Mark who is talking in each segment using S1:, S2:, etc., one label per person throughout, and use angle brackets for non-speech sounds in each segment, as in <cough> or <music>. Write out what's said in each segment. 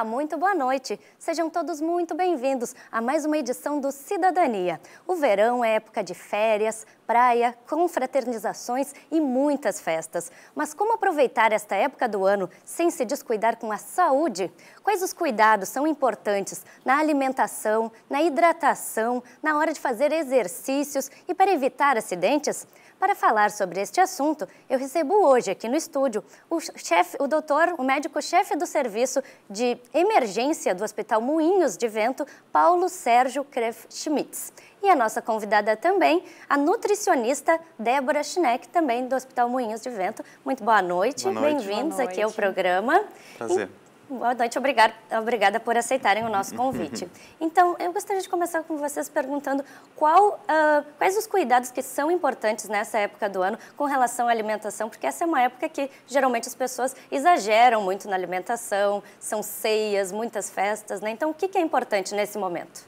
S1: amo muito boa noite. Sejam todos muito bem-vindos a mais uma edição do Cidadania. O verão é época de férias, praia, confraternizações e muitas festas. Mas como aproveitar esta época do ano sem se descuidar com a saúde? Quais os cuidados são importantes na alimentação, na hidratação, na hora de fazer exercícios e para evitar acidentes? Para falar sobre este assunto, eu recebo hoje aqui no estúdio o chefe, o doutor, o médico-chefe do serviço de emergência emergência do Hospital Moinhos de Vento, Paulo Sérgio Kreff Schmitz. E a nossa convidada também, a nutricionista Débora Schneck, também do Hospital Moinhos de Vento. Muito boa noite, noite. bem-vindos aqui ao programa. Prazer. E... Boa noite, obrigada, obrigada por aceitarem o nosso convite. <laughs> Então, eu gostaria de começar com vocês perguntando qual, uh, quais os cuidados que são importantes nessa época do ano com relação à alimentação, porque essa é uma época que geralmente as pessoas exageram muito na alimentação, são ceias, muitas festas, né? Então, o que, que é importante nesse momento?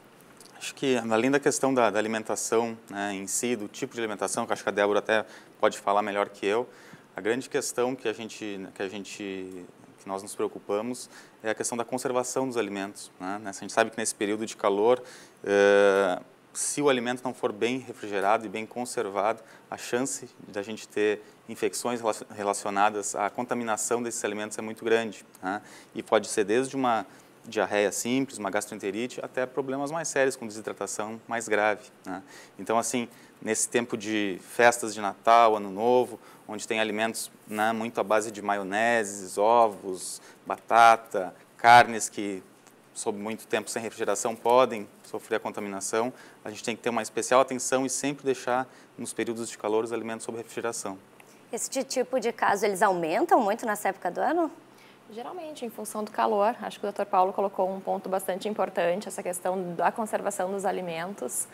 S2: Acho que, além da questão da, da alimentação né, em si, do tipo de alimentação, que acho que a Débora até pode falar melhor que eu, a grande questão que a gente, que a gente que nós nos preocupamos é a questão da conservação dos alimentos. Né? A gente sabe que nesse período de calor, eh, se o alimento não for bem refrigerado e bem conservado, a chance da gente ter infecções relacionadas à contaminação desses alimentos é muito grande. Né? E pode ser desde uma diarreia simples, uma gastroenterite, até problemas mais sérios, com desidratação mais grave. Né? Então, assim, nesse tempo de festas de Natal, Ano Novo, onde tem alimentos né, muito à base de maioneses, ovos, batata, carnes que, sob muito tempo sem refrigeração, podem sofrer a contaminação. A gente tem que ter uma especial atenção e sempre deixar, nos períodos de calor, os alimentos sob refrigeração.
S1: Esse tipo de caso, eles aumentam muito nessa época do ano?
S3: Geralmente, em função do calor. Acho que o Dr. Paulo colocou um ponto bastante importante, essa questão da conservação dos alimentos.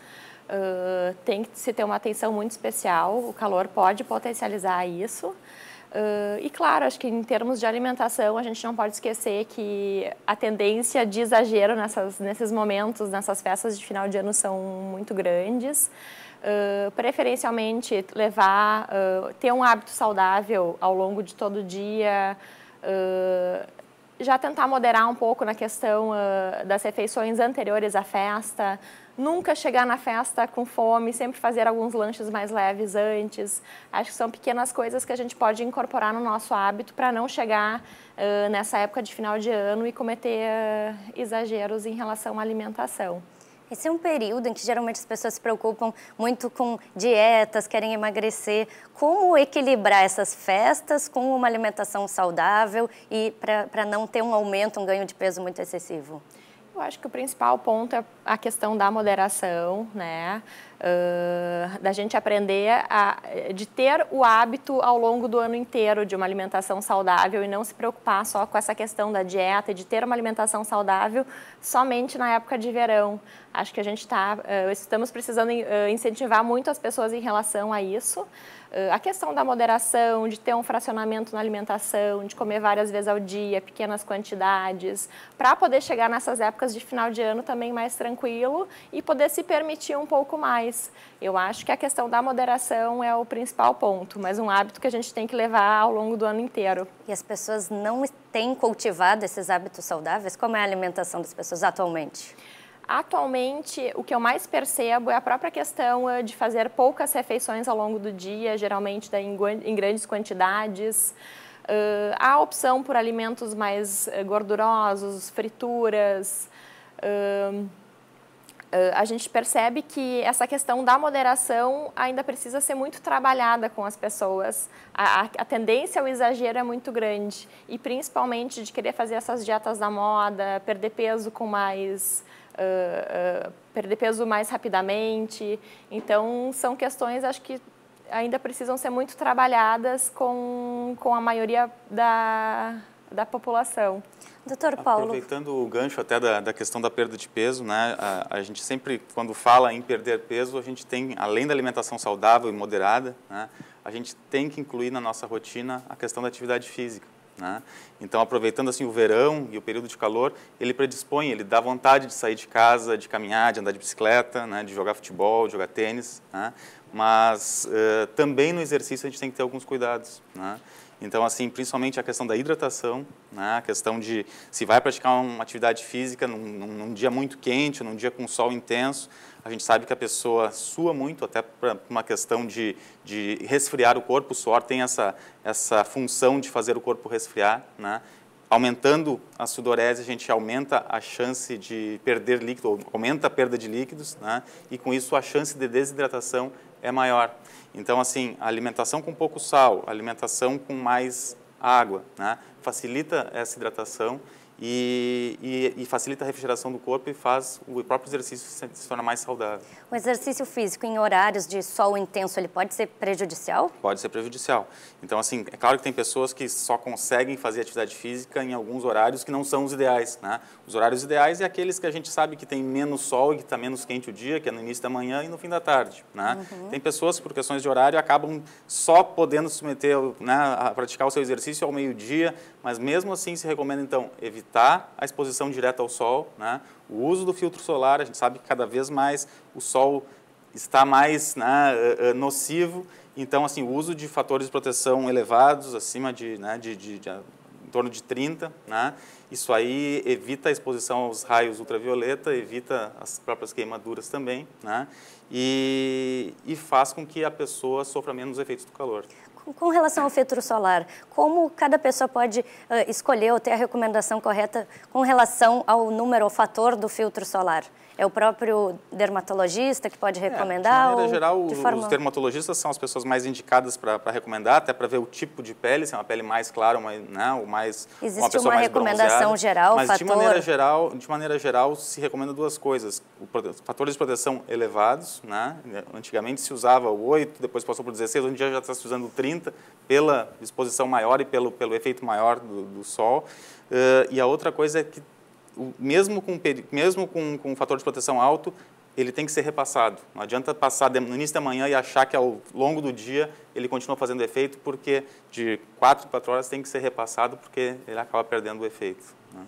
S3: Uh, tem que se ter uma atenção muito especial, o calor pode potencializar isso. Uh, e claro, acho que em termos de alimentação, a gente não pode esquecer que a tendência de exagero nessas, nesses momentos, nessas festas de final de ano, são muito grandes. Uh, preferencialmente, levar, uh, ter um hábito saudável ao longo de todo o dia. já tentar moderar um pouco na questão das refeições anteriores à festa, nunca chegar na festa com fome, sempre fazer alguns lanches mais leves antes. Acho que são pequenas coisas que a gente pode incorporar no nosso hábito para não chegar uh, nessa época de final de ano e cometer uh, exageros em relação à alimentação. Esse é um período em que geralmente as pessoas se
S1: preocupam muito com dietas, querem emagrecer. Como equilibrar essas festas com uma alimentação saudável e para não ter um aumento, um ganho de peso muito excessivo?
S3: Eu acho que o principal ponto é a questão da moderação, né? Uh, da gente aprender a, de ter o hábito ao longo do ano inteiro de uma alimentação saudável e não se preocupar só com essa questão da dieta e de ter uma alimentação saudável somente na época de verão. Acho que a gente está, eh, estamos precisando eh, incentivar muito as pessoas em relação a isso. Eh, a questão da moderação, de ter um fracionamento na alimentação, de comer várias vezes ao dia, pequenas quantidades, para poder chegar nessas épocas de final de ano também mais tranquilo e poder se permitir um pouco mais. Eu acho que a questão da moderação é o principal ponto, mas um hábito que a gente tem que levar ao longo do ano inteiro. E as pessoas não têm cultivado esses hábitos saudáveis? Como é a alimentação das pessoas atualmente? Atualmente, o que eu mais percebo é a própria questão eh, de fazer poucas refeições ao longo do dia, geralmente em grandes quantidades. a eh, opção por alimentos mais eh, gordurosos, frituras. a gente percebe que essa questão da moderação ainda precisa ser muito trabalhada com as pessoas. A, a tendência ao exagero é muito grande e principalmente de querer fazer essas dietas da moda, perder peso com mais uh, uh, perder peso mais rapidamente. Então, são questões, acho que ainda precisam ser muito trabalhadas com, com a maioria da, da população. Doutor Paulo.
S2: Aproveitando o gancho até da, da questão da perda de peso, né? A, a, gente sempre, quando fala em perder peso, a gente tem, além da alimentação saudável e moderada, né? a gente tem que incluir na nossa rotina a questão da atividade física. Né? Então, aproveitando assim o verão e o período de calor, ele predispõe, ele dá vontade de sair de casa, de caminhar, de andar de bicicleta, né? de jogar futebol, de jogar tênis. Né? mas uh, também no exercício a gente tem que ter alguns cuidados, né? Então, assim, principalmente a questão da hidratação, né? a questão de se vai praticar uma atividade física num, num, num dia muito quente, num dia com sol intenso, a gente sabe que a pessoa sua muito, até para uma questão de, de resfriar o corpo, o suor tem essa, essa função de fazer o corpo resfriar, né? Aumentando a sudorese, a gente aumenta a chance de perder líquido, aumenta a perda de líquidos, né? e com isso a chance de desidratação é maior. Então, assim, a alimentação com pouco sal, alimentação com mais água, né, facilita essa hidratação e, e, e facilita a refrigeração do corpo e faz o próprio exercício se, se tornar mais saudável.
S1: O exercício físico em horários de sol intenso, ele pode ser prejudicial?
S2: Pode ser prejudicial. Então, assim, é claro que tem pessoas que só conseguem fazer atividade física em alguns horários que não são os ideais, né? Os horários ideais é aqueles que a gente sabe que tem menos sol e que está menos quente o dia, que é no início da manhã e no fim da tarde, né? Uhum. Tem pessoas que, por questões de horário, acabam só podendo se meter, né, a praticar o seu exercício ao meio-dia, mas mesmo assim se recomenda, então, evitar a exposição direta ao sol, né? o uso do filtro solar, a gente sabe que cada vez mais o sol está mais né, eh, eh, nocivo, então assim, o uso de fatores de proteção elevados, acima de, né, de, de, de em torno de 30, né, isso aí evita a exposição aos raios ultravioleta, evita as próprias queimaduras também, né, e, e faz com que a pessoa sofra menos efeitos do calor
S1: com relação ao filtro solar, como cada pessoa pode uh, escolher ou ter a recomendação correta com relação ao número ou fator do filtro solar? é o próprio dermatologista que pode recomendar? É, de maneira geral, de forma... os
S2: dermatologistas são as pessoas mais indicadas para recomendar, até para ver o tipo de pele, se é uma pele mais clara, uma, né, ou mais Existe uma, pessoa uma mais recomendação geral, mas fator... de maneira geral, de maneira geral se recomenda duas coisas: o, fatores de proteção elevados, né? Antigamente se usava o 8, depois passou para o 16, hoje em dia já está se usando 30 pela exposição maior e pelo pelo efeito maior do, do sol. Uh, e a outra coisa é que mesmo, com, mesmo com, com um fator de proteção alto, ele tem que ser repassado. Não adianta passar no início da manhã e achar que ao longo do dia ele continua fazendo efeito, porque de 4 para 4 horas tem que ser repassado, porque ele acaba perdendo o efeito. Né?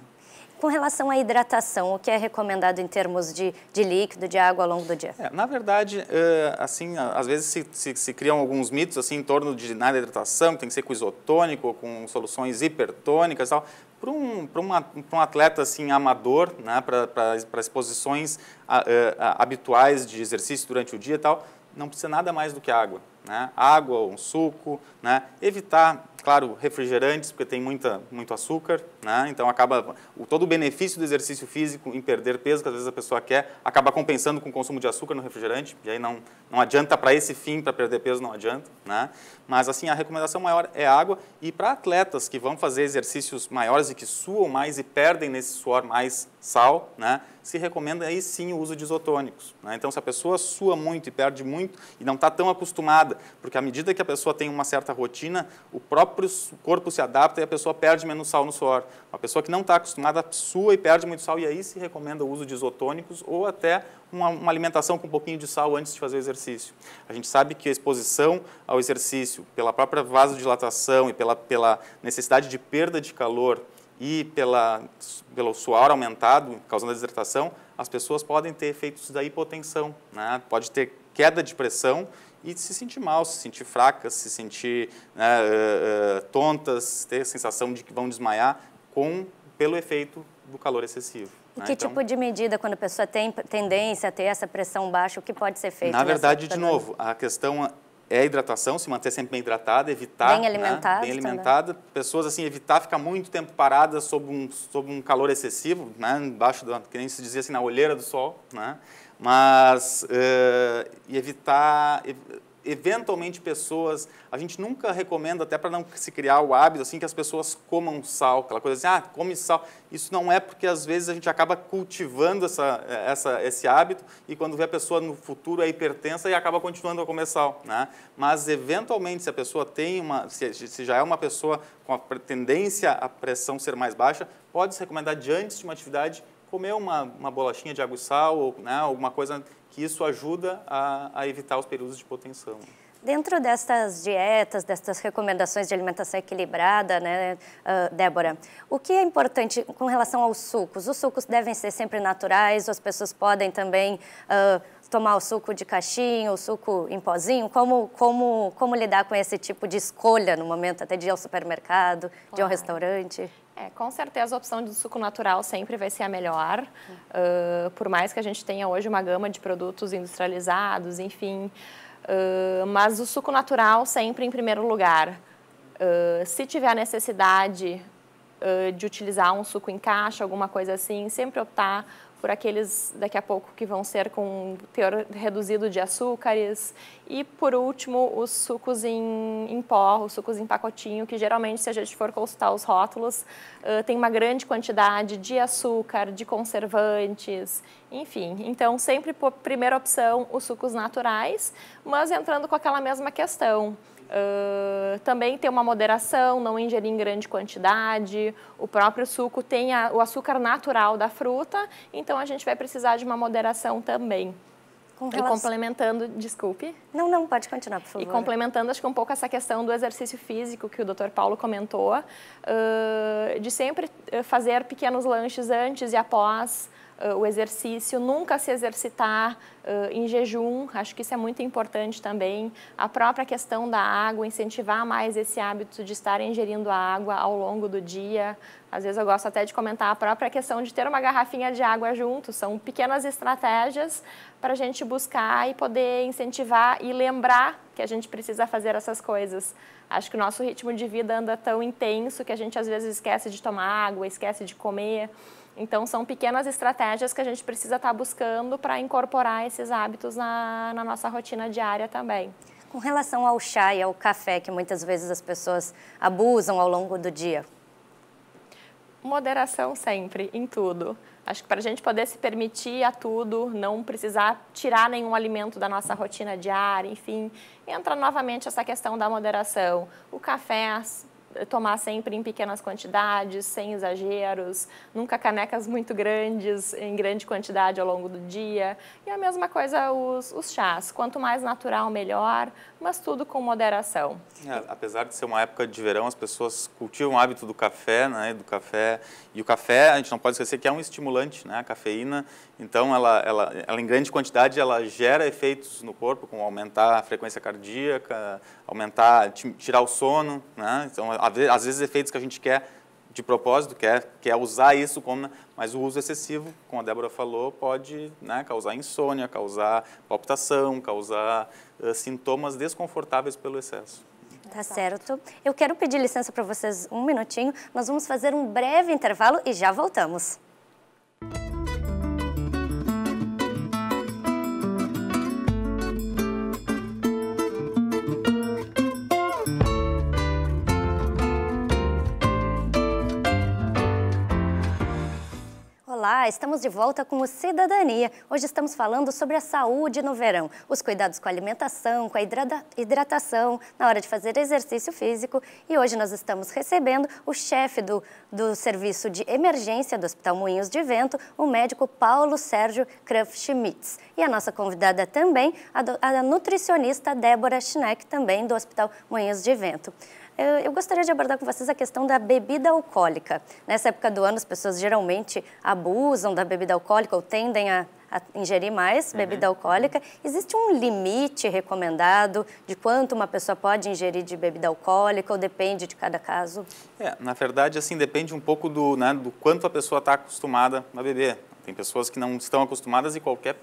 S1: Com relação à hidratação, o que é recomendado em termos de, de líquido, de água ao longo do dia? É,
S2: na verdade, eh, assim, às vezes se, se, se, criam alguns mitos assim em torno de nada hidratação, tem que ser com isotônico, com soluções hipertônicas e tal. Para um, para uma, um atleta assim, amador, né, para exposições a, eh, a, habituais de exercício durante o dia e tal, não precisa nada mais do que água. Né? Água, um suco, né? evitar claro, refrigerantes, porque tem muita, muito açúcar, né? então acaba o, todo o benefício do exercício físico em perder peso, que às vezes a pessoa quer, acaba compensando com o consumo de açúcar no refrigerante, e aí não, não adianta para esse fim, para perder peso não adianta, né? mas assim, a recomendação maior é água, e para atletas que vão fazer exercícios maiores e que suam mais e perdem nesse suor mais sal, né, se recomenda aí sim o uso de isotônicos. Né? Então, se a pessoa sua muito e perde muito e não está tão acostumada, porque à medida que a pessoa tem uma certa rotina, o próprio corpo se adapta e a pessoa perde menos sal no suor. Uma pessoa que não está acostumada sua e perde muito sal, e aí se recomenda o uso de isotônicos ou até uma, uma alimentação com um pouquinho de sal antes de fazer o exercício. A gente sabe que a exposição ao exercício, pela própria vasodilatação e pela, pela necessidade de perda de calor, e pela, pelo suor aumentado, causando a desidratação, as pessoas podem ter efeitos da hipotensão, né? pode ter queda de pressão e se sentir mal, se sentir fracas, se sentir né, uh, uh, tontas, ter a sensação de que vão desmaiar com, pelo efeito do calor excessivo. E né? que então, tipo de
S1: medida, quando a pessoa tem tendência a ter essa pressão baixa, o que pode ser feito? Na verdade, de novo,
S2: a questão é a hidratação, se manter sempre bem hidratada, evitar... Bem né, alimentada né? Bem alimentada. Também. Pessoas, assim, evitar ficar muito tempo paradas sob um, sob um calor excessivo, né? Embaixo, do, que nem se dizia assim, na olheira do sol, né? Mas, uh, e evitar eventualmente pessoas, a gente nunca recomenda até para não se criar o hábito assim que as pessoas comam sal, aquela coisa assim, ah, come sal. Isso não é porque às vezes a gente acaba cultivando essa, é, essa, esse hábito e quando vê a pessoa no futuro é hipertensa e acaba continuando a comer sal, né? Mas eventualmente se a pessoa tem uma, se, se já é uma pessoa com a tendência à pressão ser mais baixa, pode se recomendar diante de uma atividade comer uma, uma bolachinha de água e sal ou né, alguma coisa que isso ajuda a, a evitar os períodos de hipotensão.
S1: Dentro destas dietas, destas recomendações de alimentação equilibrada, né, ah, Débora, o que é importante com relação aos sucos? Os sucos devem ser sempre naturais, as pessoas podem também uh, tomar o suco de caixinha, o suco em pozinho? Como, como, como lidar com esse tipo de escolha no momento, até de ir ao
S3: supermercado, claro. de ir ao restaurante? É, com certeza a opção de suco natural sempre vai ser a melhor, uh, por mais que a gente tenha hoje uma gama de produtos industrializados, enfim, uh, mas o suco natural sempre em primeiro lugar. Uh, se tiver a necessidade de utilizar um suco em caixa, alguma coisa assim, sempre optar por aqueles daqui a pouco que vão ser com teor reduzido de açúcares e por último os sucos em, em pó, os sucos em pacotinho, que geralmente se a gente for consultar os rótulos uh, tem uma grande quantidade de açúcar, de conservantes, enfim. Então sempre por primeira opção os sucos naturais, mas entrando com aquela mesma questão. Uh, também ter uma moderação, não ingerir em grande quantidade. O próprio suco tem a, o açúcar natural da fruta, então a gente vai precisar de uma moderação também. Com relação... E complementando, desculpe. Não, não, pode continuar, por favor. E complementando, acho que um pouco essa questão do exercício físico que o Dr. Paulo comentou, uh, de sempre eh, fazer pequenos lanches antes e após uh, o exercício, nunca se exercitar uh, em jejum, acho que isso é muito importante também. A própria questão da água, incentivar mais esse hábito de estar ingerindo água ao longo do dia. Às vezes eu gosto até de comentar a própria questão de ter uma garrafinha de água junto, são pequenas estratégias para a gente buscar e poder incentivar e lembrar que a gente precisa fazer essas coisas. Acho que o nosso ritmo de vida anda tão intenso que a gente às vezes esquece de tomar água, esquece de comer. Então, são pequenas estratégias que a gente precisa estar tá buscando para incorporar esses hábitos na, na nossa rotina diária também.
S1: Com relação ao chá e ao café, que muitas vezes as pessoas abusam ao longo do dia,
S3: moderação sempre, em tudo. Acho que para a gente poder se permitir a tudo, não precisar tirar nenhum alimento da nossa rotina diária, enfim, entra novamente essa questão da moderação. O café, tomar sempre em pequenas quantidades, sem exageros, nunca canecas muito grandes, em grande quantidade ao longo do dia. E a mesma coisa os, os chás, quanto mais natural, melhor, mas tudo com moderação.
S2: É, apesar de ser uma época de verão, as pessoas cultivam o hábito do café, né, do café, e o café, a gente não pode esquecer que é um estimulante, né, a cafeína, então, ela, ela, ela, em grande quantidade, ela gera efeitos no corpo, como aumentar a frequência cardíaca, aumentar, tirar o sono. Né? Então, às vezes, efeitos que a gente quer de propósito, quer, quer usar isso como... Mas o uso excessivo, como a Débora falou, pode né, causar insônia, causar palpitação, causar uh, sintomas desconfortáveis pelo excesso.
S1: Tá certo. Eu quero pedir licença para vocês um minutinho. Nós vamos fazer um breve intervalo e já voltamos. Olá, estamos de volta com o Cidadania. Hoje estamos falando sobre a saúde no verão, os cuidados com a alimentação, com a hidratação, na hora de fazer exercício físico. E hoje nós estamos recebendo o chefe do, do serviço de emergência do Hospital Moinhos de Vento, o médico Paulo Sérgio Kruff Schmitz. E a nossa convidada também, a, do, a nutricionista Débora Schneck, também do Hospital Moinhos de Vento. Eu gostaria de abordar com vocês a questão da bebida alcoólica. Nessa época do ano, as pessoas geralmente abusam da bebida alcoólica ou tendem a ingerir mais uhum. bebida uhum. alcoólica. Existe um limite recomendado de quanto uma pessoa pode ingerir de bebida alcoólica ou depende de cada caso?
S2: É, na verdade, assim, depende um pouco do, né, do quanto a pessoa está acostumada a beber. Tem pessoas que não estão acostumadas e qualquer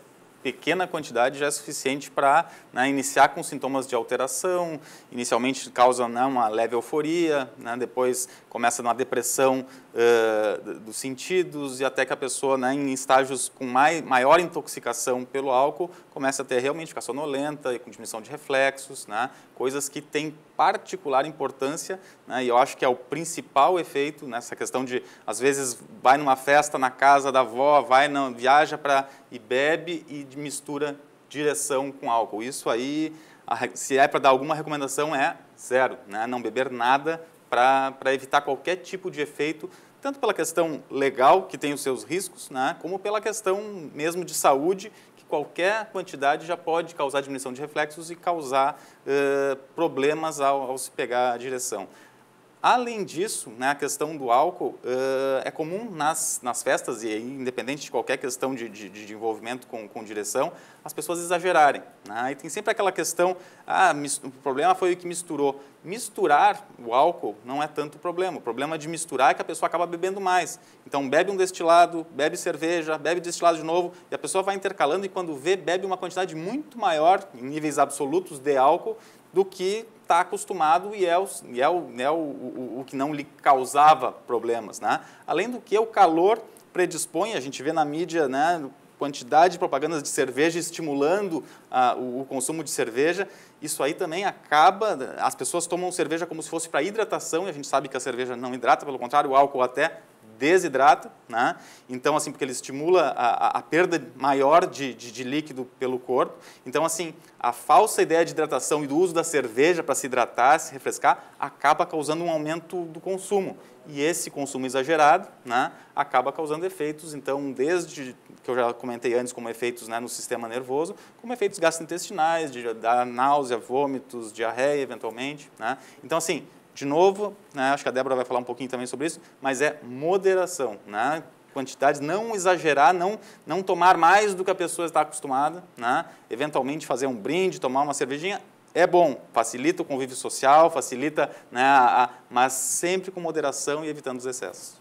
S2: pequena quantidade já é suficiente para né, iniciar com sintomas de alteração, inicialmente causa né, uma leve euforia, né, depois começa uma depressão uh, dos sentidos e até que a pessoa, né, em estágios com mai, maior intoxicação pelo álcool, começa a ter realmente ficar sonolenta e com diminuição de reflexos, né, coisas que têm particular importância, né? e eu acho que é o principal efeito nessa questão de, às vezes, vai numa festa na casa da avó, vai não, viaja para e bebe e mistura direção com álcool. Isso aí, se é para dar alguma recomendação, é zero, né? não beber nada para evitar qualquer tipo de efeito, tanto pela questão legal, que tem os seus riscos, né? como pela questão mesmo de saúde, qualquer quantidade já pode causar diminuição de reflexos e causar uh, problemas ao, ao se pegar a direção. Além disso, né, a questão do álcool uh, é comum nas, nas festas, e independente de qualquer questão de, de, de envolvimento com, com direção, as pessoas exagerarem. Né? E tem sempre aquela questão, ah, o problema foi o que misturou. Misturar o álcool não é tanto o problema. O problema de misturar é que a pessoa acaba bebendo mais. Então, bebe um destilado, bebe cerveja, bebe destilado de novo, e a pessoa vai intercalando e quando vê, bebe uma quantidade muito maior, em níveis absolutos de álcool, do que está acostumado e é, o, e é, o, é o, o, o que não lhe causava problemas. Né? Além do que, o calor predispõe, a gente vê na mídia, né, quantidade de propagandas de cerveja estimulando ah, o, o, consumo de cerveja, isso aí também acaba, as pessoas tomam cerveja como se fosse para hidratação, e a gente sabe que a cerveja não hidrata, pelo contrário, o álcool até desidrata, né? então assim porque ele estimula a, a perda maior de, de, de, líquido pelo corpo. Então assim a falsa ideia de hidratação e do uso da cerveja para se hidratar, se refrescar, acaba causando um aumento do consumo e esse consumo exagerado né, acaba causando efeitos então desde que eu já comentei antes como efeitos né, no sistema nervoso, como efeitos gastrointestinais, de, da náusea, vômitos, diarreia eventualmente. Né? Então assim de novo, né, acho que a Débora vai falar um pouquinho também sobre isso, mas é moderação, né? quantidades, não exagerar, não, não tomar mais do que a pessoa está acostumada, né? eventualmente fazer um brinde, tomar uma cervejinha, é bom, facilita o convívio social, facilita, né, a, a, mas sempre com moderação e evitando os excessos.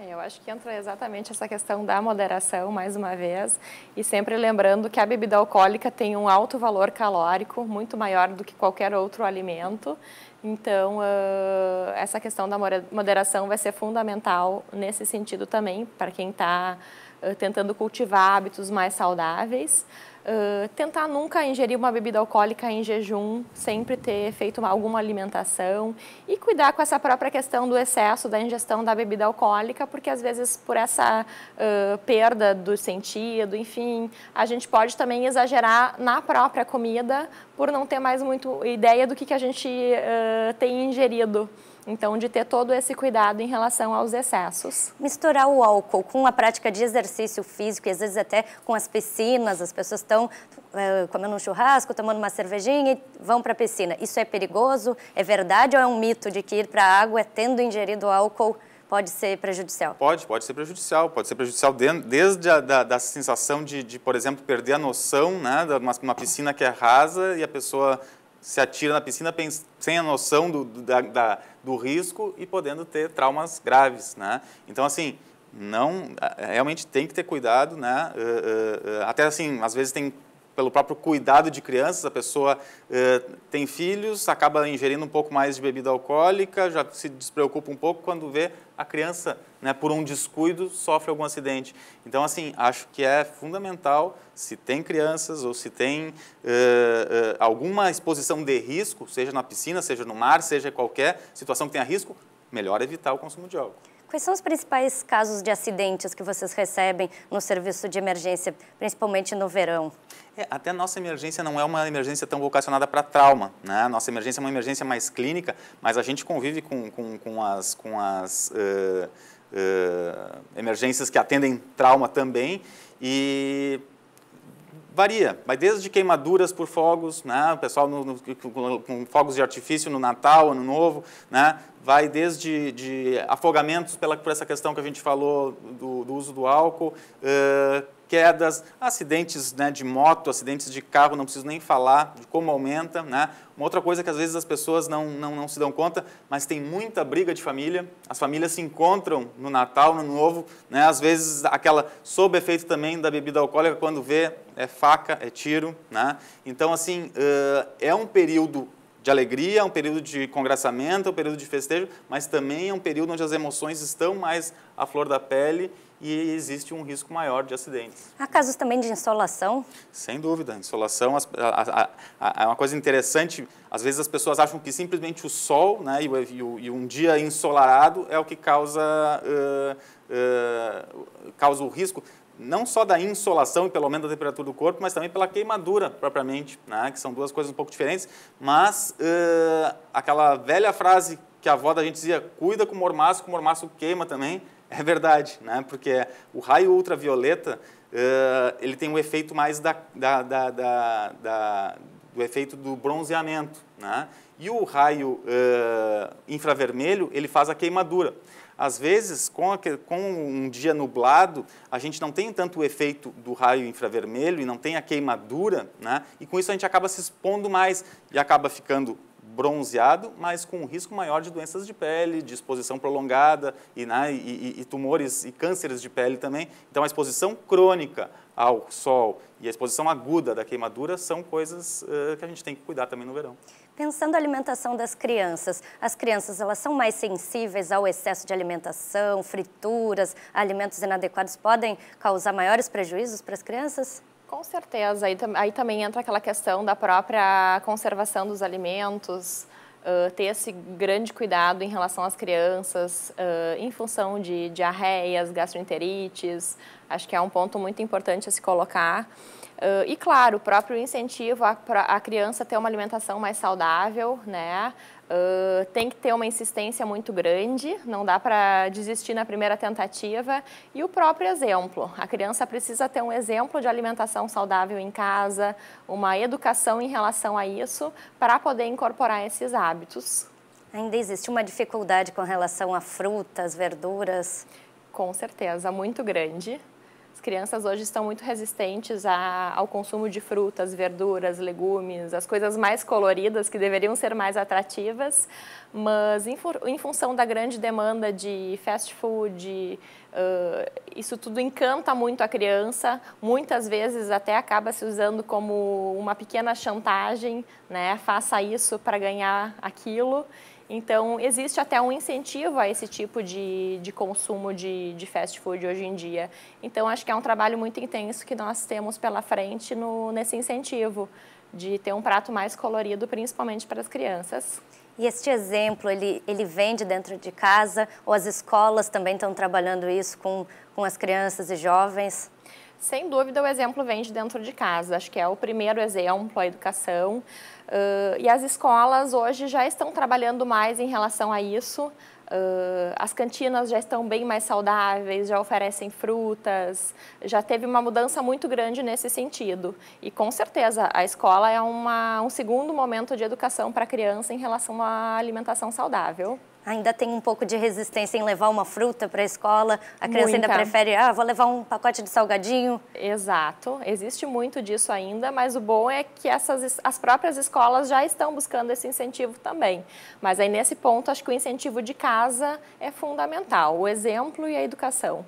S3: É, eu acho que entra exatamente essa questão da moderação, mais uma vez, e sempre lembrando que a bebida alcoólica tem um alto valor calórico, muito maior do que qualquer outro alimento. Então, ah, essa questão da moderação vai ser fundamental nesse sentido também, para quem está ah, tentando cultivar hábitos mais saudáveis. Uh, tentar nunca ingerir uma bebida alcoólica em jejum, sempre ter feito uma, alguma alimentação e cuidar com essa própria questão do excesso da ingestão da bebida alcoólica, porque às vezes por essa uh, perda do sentido, enfim, a gente pode também exagerar na própria comida por não ter mais muito ideia do que, que a gente uh, tem ingerido. Então, de ter todo esse cuidado em relação aos excessos. Misturar o álcool com a prática
S1: de exercício físico e às vezes até com as piscinas, as pessoas estão é, comendo um churrasco, tomando uma cervejinha e vão para a piscina. Isso é perigoso? É verdade ou é um mito de que ir para a água tendo ingerido álcool? pode ser prejudicial?
S2: Pode, pode ser prejudicial. Pode ser prejudicial desde a da, da sensação de, de, por exemplo, perder a noção, né? Uma, uma piscina que é rasa e a pessoa se atira na piscina sem a noção do, do, da, da, do risco e podendo ter traumas graves, né? Então, assim, não, realmente tem que ter cuidado, né? Uh, uh, uh, até assim, às vezes tem pelo próprio cuidado de crianças, a pessoa eh, tem filhos, acaba ingerindo um pouco mais de bebida alcoólica, já se despreocupa um pouco quando vê a criança, né, por um descuido, sofre algum acidente. Então, assim, acho que é fundamental, se tem crianças ou se tem eh, eh, alguma exposição de risco, seja na piscina, seja no mar, seja qualquer situação que tenha risco, melhor evitar o consumo de álcool.
S1: Quais são os principais casos de acidentes que vocês recebem no serviço de emergência, principalmente no verão?
S2: É, até a nossa emergência não é uma emergência tão vocacionada para trauma. Né? A nossa emergência é uma emergência mais clínica, mas a gente convive com, com, com as, com as uh, uh, emergências que atendem trauma também. E varia, vai desde queimaduras por fogos, né? o pessoal no, no, com, com, fogos de artifício no Natal, Ano Novo, né? vai desde de afogamentos pela, por essa questão que a gente falou do, do uso do álcool, uh, quedas, acidentes né, de moto, acidentes de carro, não preciso nem falar de como aumenta. Né? Uma outra coisa é que às vezes as pessoas não, não, não se dão conta, mas tem muita briga de família. As famílias se encontram no Natal, no Novo, né? às vezes aquela sob efeito também da bebida alcoólica, quando vê, é faca, é tiro. Né? Então, assim, é um período de alegria, é um período de congraçamento, é um período de festejo, mas também é um período onde as emoções estão mais à flor da pele e existe um risco maior de acidentes.
S1: Há casos também de insolação?
S2: Sem dúvida. Insolação é uma coisa interessante. Às vezes as pessoas acham que simplesmente o sol né, e, um dia ensolarado é o que causa, uh, uh, causa o risco não só da insolação e pelo aumento da temperatura do corpo, mas também pela queimadura propriamente, né, que são duas coisas um pouco diferentes, mas uh, aquela velha frase que a avó da gente dizia, cuida com o mormaço, que o mormaço queima também, é verdade, né? porque o raio ultravioleta uh, ele tem um efeito mais da, da, da, da, do efeito do bronzeamento. Né? E o raio uh, infravermelho ele faz a queimadura. Às vezes, com, a, com, um dia nublado, a gente não tem tanto o efeito do raio infravermelho e não tem a queimadura, né? e com isso a gente acaba se expondo mais e acaba ficando bronzeado, mas com um risco maior de doenças de pele, de exposição prolongada e, né, e, e tumores e cânceres de pele também. Então, a exposição crônica ao sol e a exposição aguda da queimadura são coisas uh, que a gente tem que cuidar também no verão.
S1: Pensando a alimentação das crianças, as crianças elas são mais sensíveis ao excesso de alimentação, frituras, alimentos inadequados podem
S3: causar maiores prejuízos para as crianças? Com certeza, aí, aí também entra aquela questão da própria conservação dos alimentos, Uh, ter esse grande cuidado em relação às crianças, uh, em função de diarreias, gastroenterites, acho que é um ponto muito importante a se colocar. Uh, e claro, o próprio incentivo a, a criança ter uma alimentação mais saudável, né? Uh, tem que ter uma insistência muito grande, não dá para desistir na primeira tentativa. E o próprio exemplo. A criança precisa ter um exemplo de alimentação saudável em casa, uma educação em relação a isso, para poder incorporar esses hábitos. Ainda existe uma dificuldade com relação a frutas, verduras? Com certeza, muito grande crianças hoje estão muito resistentes a, ao consumo de frutas, verduras, legumes, as coisas mais coloridas que deveriam ser mais atrativas, mas em, em função da grande demanda de fast food, Uh, isso tudo encanta muito a criança, muitas vezes até acaba se usando como uma pequena chantagem, né? Faça isso para ganhar aquilo. Então, existe até um incentivo a esse tipo de, de consumo de, de fast food hoje em dia. Então, acho que é um trabalho muito intenso que nós temos pela frente no, nesse incentivo de ter um prato mais colorido, principalmente para as crianças.
S1: E este exemplo, ele, ele vende dentro de casa ou as escolas também estão trabalhando isso com, com as crianças e
S3: jovens? Sem dúvida, o exemplo vem de dentro de casa. Acho que é o primeiro exemplo, a educação. Uh, e as escolas hoje já estão trabalhando mais em relação a isso. Uh, as cantinas já estão bem mais saudáveis, já oferecem frutas, já teve uma mudança muito grande nesse sentido. E com certeza a escola é uma, um segundo momento de educação para a criança em relação à alimentação saudável ainda tem um pouco de resistência em levar uma fruta para a escola. A criança Muita. ainda prefere, ah, vou levar um pacote de salgadinho. Exato, existe muito disso ainda, mas o bom é que essas, as próprias escolas já estão buscando esse incentivo também. Mas aí nesse ponto, acho que o incentivo de casa é fundamental, o exemplo e a educação.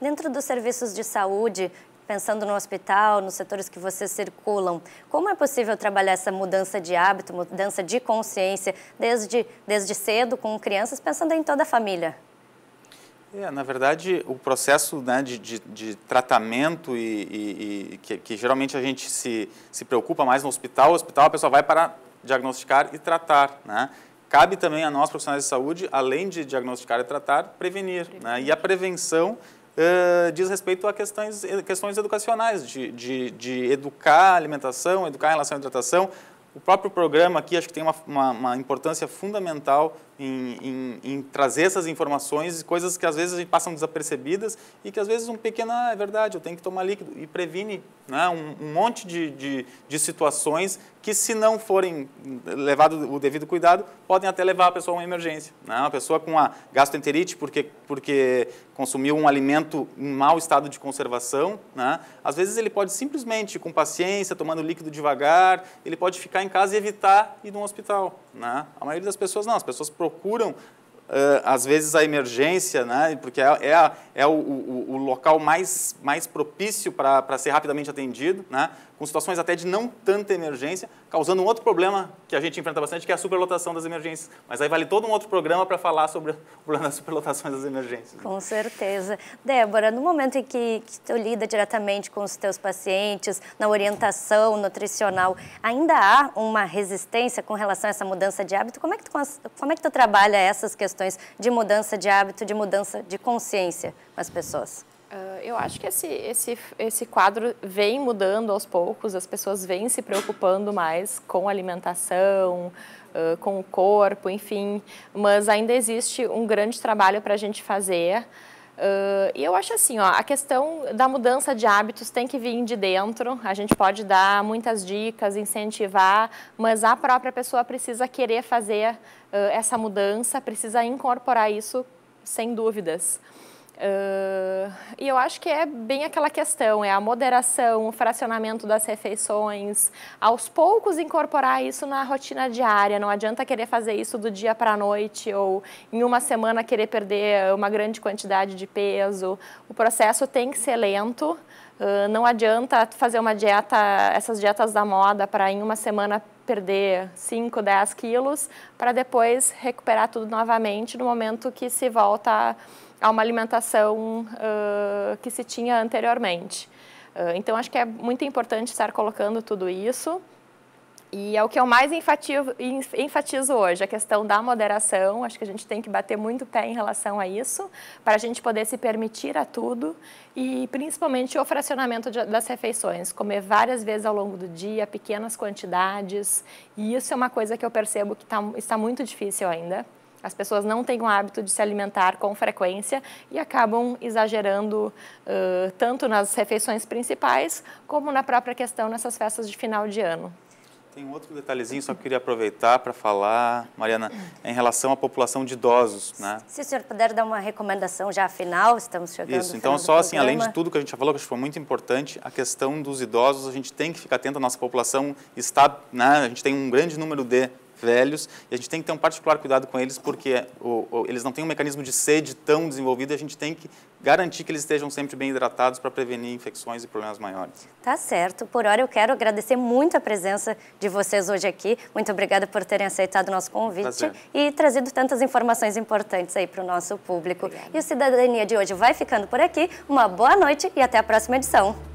S3: Dentro dos serviços
S1: de saúde, pensando no hospital, nos setores que vocês circulam, como é possível trabalhar essa mudança de hábito, mudança de consciência, desde, desde cedo, com crianças, pensando em toda a família?
S2: É, na verdade, o processo né, de, de, de, tratamento e, e, e que, que, geralmente a gente se, se preocupa mais no hospital, o hospital a pessoa vai para diagnosticar e tratar, né? Cabe também a nós, profissionais de saúde, além de diagnosticar e tratar, prevenir. prevenir. Né? E a prevenção diz respeito a questões, eh, questões educacionais, de, de, de educar alimentação, educar em relação à hidratação. O próprio programa aqui acho que tem uma, uma, uma importância fundamental em, em, em, trazer essas informações, coisas que às vezes passam desapercebidas e que às vezes um pequeno, ah, é verdade, eu tenho que tomar líquido, e previne né, um, um, monte de, de, de, situações que se não forem levado o devido cuidado, podem até levar a pessoa a uma emergência. Né? Uma pessoa com a gastroenterite porque, porque consumiu um alimento em mau estado de conservação, né? às vezes ele pode simplesmente, com paciência, tomando líquido devagar, ele pode ficar em casa e evitar ir no hospital. Né? A maioria das pessoas não, as pessoas procuram eh, às vezes a emergência, né? porque é, é, é o, o, o, local mais, mais propício para ser rapidamente atendido, né? com situações até de não tanta emergência, causando um outro problema que a gente enfrenta bastante, que é a superlotação das emergências. Mas aí vale todo um outro programa para falar sobre <laughs> o problema das superlotações das emergências.
S1: Com certeza. Débora, no momento em que, que tu lida diretamente com os teus pacientes, na orientação nutricional, ainda há uma resistência com relação a essa mudança de hábito? Como é que tu, como é que tu trabalha essas
S3: questões de mudança de hábito, de mudança de consciência com as pessoas? Uh, eu acho que esse, esse, esse quadro vem mudando aos poucos, as pessoas vêm se preocupando mais com alimentação, uh, com o corpo, enfim, mas ainda existe um grande trabalho para a gente fazer. Uh, e eu acho assim, ó, a questão da mudança de hábitos tem que vir de dentro. A gente pode dar muitas dicas, incentivar, mas a própria pessoa precisa querer fazer essa mudança, precisa incorporar isso sem dúvidas. Uh, e eu acho que é bem aquela questão, é a moderação, o fracionamento das refeições, aos poucos incorporar isso na rotina diária. Não adianta querer fazer isso do dia para a noite ou em uma semana querer perder uma grande quantidade de peso. O processo tem que ser lento. Uh, não adianta fazer uma dieta, essas dietas da moda, para em uma semana perder 5, 10 quilos, para depois recuperar tudo novamente no momento que se volta a a uma alimentação uh, que se tinha anteriormente. Uh, então, acho que é muito importante estar colocando tudo isso. E é o que eu mais enfatizo, enfatizo hoje, a questão da moderação. Acho que a gente tem que bater muito pé em relação a isso, para a gente poder se permitir a tudo e principalmente o fracionamento de, das refeições, comer várias vezes ao longo do dia, pequenas quantidades. E isso é uma coisa que eu percebo que tá, está muito difícil ainda as pessoas não têm o hábito de se alimentar com frequência e acabam exagerando uh, tanto nas refeições principais como na própria questão nessas festas de final de ano.
S2: Tem um outro detalhezinho, só que eu queria aproveitar para falar, Mariana, em relação à população de idosos. Né?
S1: Se o senhor puder dar uma recomendação já final, estamos chegando Isso, então só assim, além de
S2: tudo que a gente já falou, que acho que foi muito importante, a questão dos idosos, a gente tem que ficar atento, a nossa população está, né, a gente tem um grande número de velhos e a gente tem que ter um particular cuidado com eles porque o, o, eles não têm um mecanismo de sede tão desenvolvido e a gente tem que garantir que eles estejam sempre bem hidratados para prevenir infecções e problemas maiores.
S1: Tá certo. Por hora eu quero agradecer muito a presença de vocês hoje aqui. Muito obrigada por terem aceitado o nosso convite Prazer. e trazido tantas informações importantes aí para o nosso público. Obrigada. E o Cidadania de hoje vai ficando por aqui. Uma boa noite e até a próxima edição.